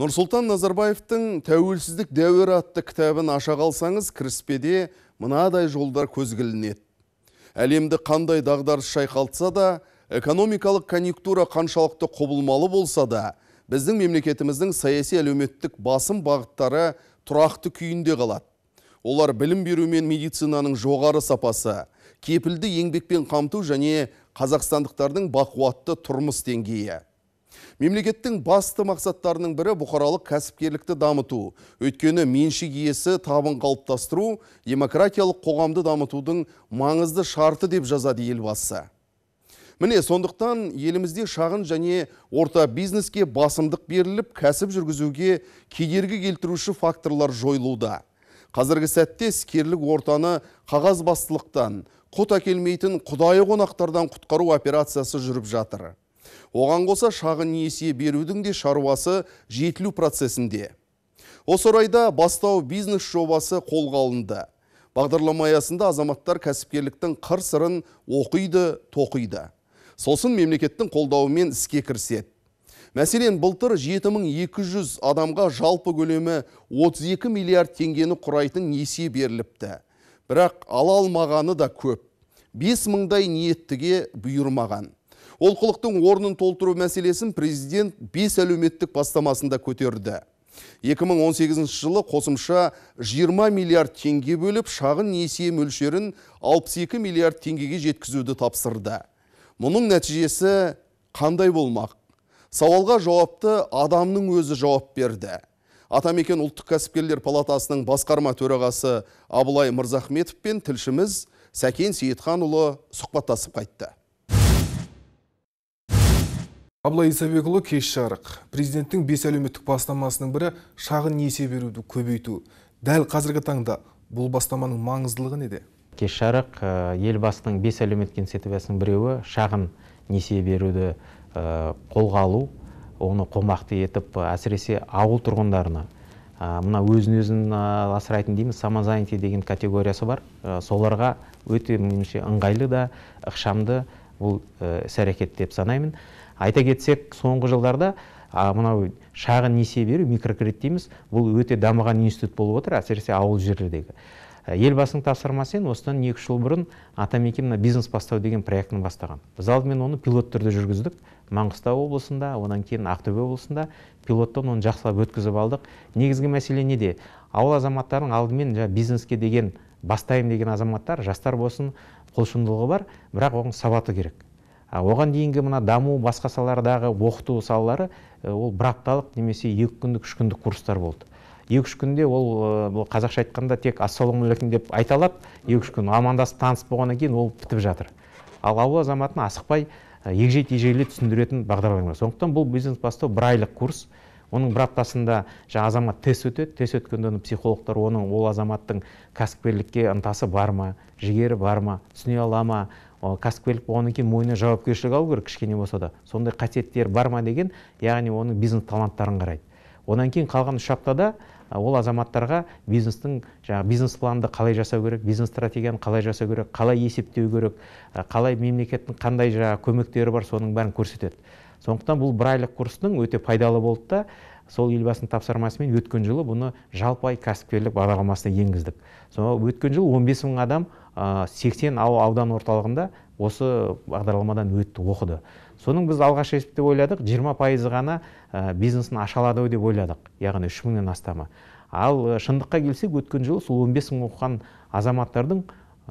Нұрсұлтан Назарбаевтың «Тәуелсіздік дәуірі» атты кітабын аша қалсаңыз, кіріспеде мынадай жолдар көзгілінеді. Әлемді қандай дағдарыс шайқалтса да, экономикалық конъюнктура қаншалықты құбылмалы болса да, біздің мемлекетіміздің саяси әлеуметтік басым бағыттары тұрақты күйінде қалады. Олар білім беру мен медицинаның жоғары сапасы, кепілді еңбекпен қамту және қазақстандықтардың бақуатты тұрмыс деңгейі мемлекеттің басты мақсаттарының бірі бұқаралық кәсіпкерлікті дамыту өйткені меншік иесі табын қалыптастыру демократиялық қоғамды дамытудың маңызды шарты деп жазады елбасы міне сондықтан елімізде шағын және орта бизнеске басымдық беріліп кәсіп жүргізуге кедергі келтіруші факторлар жойылуда қазіргі сәтте іскерлік ортаны қағазбастылықтан құт әкелмейтін құдайы қонақтардан құтқару операциясы жүріп жатыр Оған қоса шағын несие берудің де шаруасы жетілу процесінде. Осы орайда бастау бизнес жобасы қолға алынды. Бағдарлама аясында азаматтар кәсіпкерліктің қыр сырын оқиды, тоқиды. Сосын мемлекеттің қолдауымен іске кіріседі. Мәселен, бұлтыр 7200 адамға жалпы көлемі 32 миллиард теңгені құрайтын несие беріліпті. Бірақ ала алмағаны да көп. 5000 мыңдай ниеттіге бұйырмаған. Олқылықтың орнын толтыру мәселесін президент бес әлеуметтік бастамасында көтерді. 2018 жылы қосымша 20 миллиард теңге бөліп, шағын несие мөлшерін 62 миллиард теңгеге жеткізуді тапсырды. Мұның нәтижесі қандай болмақ? Сауалға жауапты адамның өзі жауап берді. Атамекен ұлттық кәсіпкерлер палатасының басқарма төрағасы Абылай Мырзахметов пен тілшіміз Сәкен Сейітханұлы сұхбаттасып қайтты абылай исабекұлы кеш жарық президенттің бес әлеуметтік бастамасының бірі шағын несие беруді көбейту дәл қазіргі таңда бұл бастаманың маңыздылығы неде кеш жарық э, елбасының бес әлеуметтік инициативасының біреуі шағын несие беруді э, қолға алу оны қомақты етіп э, әсіресе ауыл тұрғындарына мына өзін өзін асырайтын дейміз самозанятый деген категориясы бар соларға өте меніңше ыңғайлы да ықшамды бұл э, іс әрекет деп санаймын айта кетсек соңғы жылдарда мынау шағын несие беру микрокредит дейміз бұл өте дамыған институт болып отыр әсіресе ауыл жерлердегі э, елбасының тапсырмасымен осыдан екі үш жыл бұрын атамекен мына бизнес бастау деген проектін бастаған біз алдымен оны пилот түрде жүргіздік маңғыстау облысында одан кейін ақтөбе облысында пилоттан оны жақсылап өткізіп алдық негізгі мәселе неде ауыл азаматтарының алдымен жаңағы бизнеске деген бастаймын деген азаматтар жастар болсын құлшындылығы бар бірақ оған сабаты керек а оған дейінгі мына даму басқа салалардағы оқыту салалары э, ол бір апталық немесе екі күндік үш күндік курстар болды екі үш күнде ол э, бұл қазақша айтқанда тек ассалаумағалейкум деп айта алады екі үш күн амандасып танысып болғаннан кейін ол бітіп жатыр ал ауыл азаматын асықпай э, егжей тегжейлі түсіндіретін бағдарлама сондықтан бұл бизнес бастау бір айлық курс оның бір аптасында жаңа азамат тест өтеді тест өткеннен психологтар оның ол азаматтың кәсіпкерлікке ынтасы бар ма жігері бар ма түсіне ала ма кәсіпкерлік болғаннан кейін мойнына жауапкершілік алу керек кішкене болса да сондай қасиеттері бар ма деген яғни оның бизнес таланттарын қарайды одан кейін қалған үш аптада ол азаматтарға бизнестің жаңағы бизнес планды қалай жасау керек бизнес стратегияны қалай жасау керек қалай есептеу керек қалай мемлекеттің қандай жаңағы көмектері бар соның бәрін көрсетеді сондықтан бұл айлық курстың өте пайдалы болды да сол елбасының тапсырмасымен өткен жылы бұны жалпы кәсіпкерлік бағдарламасына енгіздік сол өткен жылы 15 бес мың адам сексен аудан орталығында осы бағдарламадан өтті оқыды соның біз алғаш есептеп ойладық 20 пайызы ғана бизнесін аша алады деп ойладық яғни үш мыңнан астамы ал шындыққа келсек өткен жылы сол 15 мың оқыған азаматтардың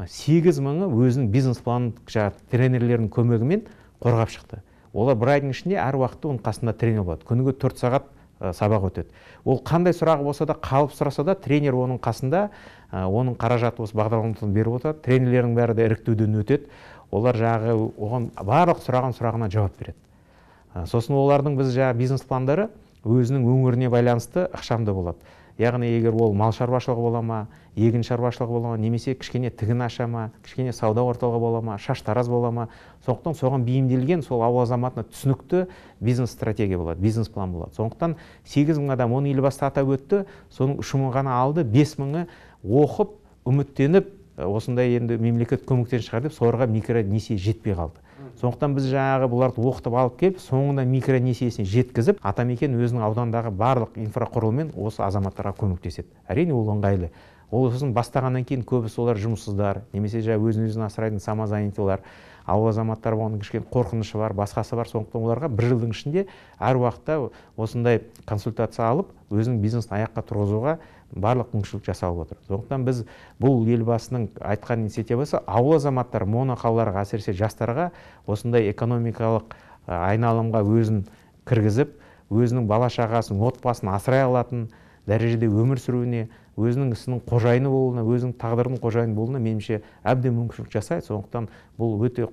сегіз мыңы өзінің бизнес планын жаңағы тренерлердің көмегімен қорғап шықты олар бір айдың ішінде әр уақытта оның қасында тренер болады күніге төрт сағат сабақ өтеді ол қандай сұрағы болса да қалып сұраса да тренер оның қасында оның қаражаты осы бағдарламадан беріп отырады тренерлердің бәрі де іріктеуден өтеді олар жағы оған барлық сұраған сұрағына жауап береді сосын олардың біз жаңағы бизнес пландары өзінің өңіріне байланысты ықшамды болады яғни егер ол мал шаруашылығы бола ма егін шаруашылығы бола ма немесе кішкене тігін аша ма кішкене сауда орталығы бола ма шаштараз бола ма сондықтан соған бейімделген сол ауыл азаматына түсінікті бизнес стратегия болады бизнес план болады сондықтан сегіз мың адам оны елбасы атап өтті соның үш мыңы ғана алды бес мыңы оқып үміттеніп осындай енді мемлекет көмектен шығар деп соларға микронесие жетпей қалды сондықтан біз жаңағы бұларды оқытып алып келіп соңында микронесиесіне жеткізіп атамекен өзінің аудандағы барлық инфрақұрылыммен осы азаматтарға көмектеседі әрине ол ыңғайлы ол сосын бастағаннан кейін көбісі олар жұмыссыздар немесе жаңағы өзін өзін асырайтын самозанятыйлар ауыл азаматтары оның кішкене қорқынышы бар басқасы бар сондықтан оларға бір жылдың ішінде әр уақытта осындай консультация алып өзінің бизнесін аяққа тұрғызуға барлық мүмкіншілік жасалып отыр сондықтан біз бұл елбасының айтқан инициативасы ауыл азаматтары моноқалаларға әсіресе жастарға осындай экономикалық айналымға өзін кіргізіп өзінің бала шағасын отбасын асырай алатын дәрежеде өмір сүруіне өзінің ісінің қожайыны болуына өзінің тағдырының қожайыны болуына меніңше әбден мүмкіншілік жасайды сондықтан бұл өте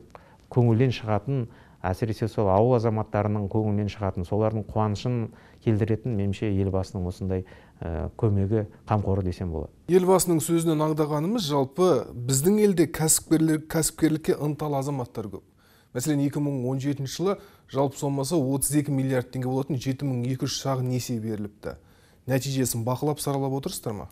көңілден шығатын әсіресе сол ауыл азаматтарының көңілінен шығатын солардың қуанышын келдіретін меніңше елбасының осындай э, көмегі қамқоры десем болады елбасының сөзінен аңдағанымыз жалпы біздің елде кәсіпкерлер кәсіпкерлікке ынталы азаматтар көп мәселен 2017 жылы жалпы сомасы 32 миллиард теңге болатын 7200 шағын несие беріліпті нәтижесін бақылап саралап отырсыздар ма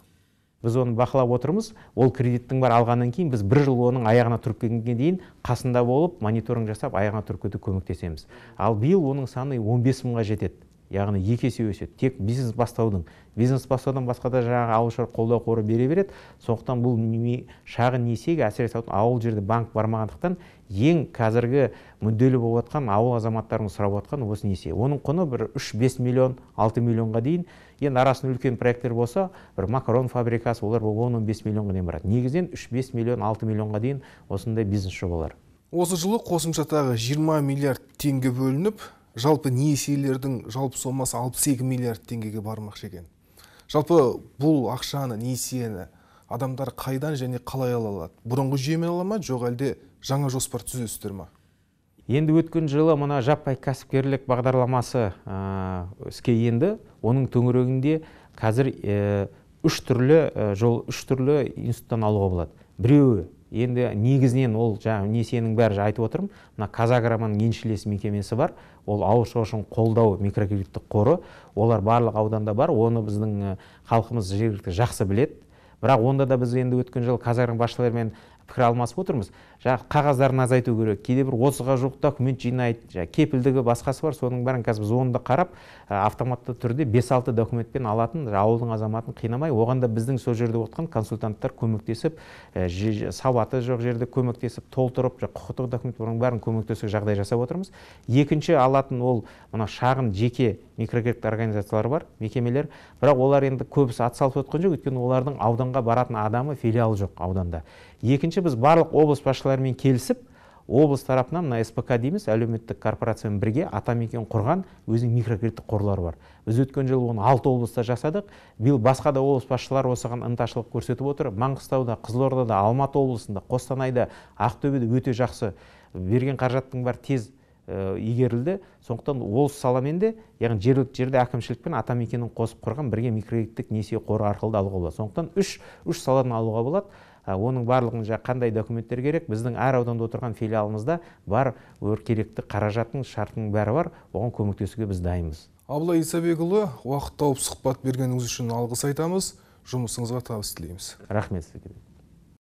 біз оны бақылап отырмыз ол кредиттің бар алғаннан кейін біз бір жыл оның аяғына тұрып келгенге дейін қасында болып мониторинг жасап аяғына тұрып кетуге көмектесеміз ал биыл оның саны он бес мыңға жетеді яғни екі есе өседі тек бизнес бастаудың бизнес бастаудан басқа да жаңағы ауыл қолдау қоры бере береді сондықтан бұл шағын несиеге әсіресе ауыл жерде банк бармағандықтан ең қазіргі мүдделі болып жатқан ауыл азаматтарының сұрап жатқан осы несие оның құны бір үш бес миллион алты миллионға дейін енді арасында үлкен проекттер болса бір макарон фабрикасы олар он он бес миллионға дейін барады негізінен үш бес миллион алты миллионға дейін осындай бизнес жобалар осы жылы қосымша тағы 20 миллиард теңге бөлініп жалпы несиелердің жалпы сомасы 68 миллиард теңгеге бармақшы екен жалпы бұл ақшаны несиені адамдар қайдан және қалай ала алады бұрынғы жүйемен ала ма жоқ әлде жаңа жоспар түзесіздер ма енді өткен жылы мына жаппай кәсіпкерлік бағдарламасы іске енді оның төңірегінде қазір үш түрлі жол үш түрлі институттан алуға болады біреуі енді негізінен ол жаңағы несиенің бәрі айтып отырмын мына қазагроманың еншілес мекемесі бар ол ауыл шаруашылығын қолдау микрокредиттік қоры олар барлық ауданда бар оны біздің халқымыз жергілікті жақсы біледі бірақ онда да біз енді өткен жылы қазагроның басшыларымен пікір алмасып отырмыз жаңағы қағаздарын азайту керек кейде бір отызға жуық документ жинайды жаңағы кепілдігі басқасы бар соның бәрін қазір біз оны да қарап автоматты түрде бес алты документпен алатын ауылдың азаматын қинамай оған да біздің сол жерде отқан консультанттар көмектесіп сауаты жоқ жерде көмектесіп толтырып құқықтық документ оның бәрін көмектесіп жағдай жасап отырмыз екінші алатын ол мына шағын жеке микрокредит организациялар бар мекемелер бірақ олар енді көбісі атсалысып отқан жоқ өйткені олардың ауданға баратын адамы филиалы жоқ ауданда екінші біз барлық облыс басшыларымен келісіп облыс тарапынан мына спк дейміз әлеуметтік корпорациямен бірге атамекен құрған өзінің микрокредиттік қорлары бар біз өткен жылы оны алты облыста жасадық биыл басқа да облыс басшылары осыған ынташылық көрсетіп отыр маңғыстауда қызылордада алматы облысында қостанайда ақтөбеде өте жақсы берген қаражаттың бәрі тез э, игерілді сондықтан ол саламен де яғни жергілікті жерде әкімшілікпен пен атамекенін қосып құрған бірге микрокредиттік несие қоры арқылы да алуға болады сондықтан үш үш саладан алуға болады оның барлығын жа қандай документтер керек біздің әр ауданда отырған филиалымызда бар өр керекті қаражаттың шартының бәрі бар оған көмектесуге біз дайынбыз абылай исабекұлы уақыт тауып сұхбат бергеніңіз үшін алғыс айтамыз жұмысыңызға табыс тілейміз рахмет сізге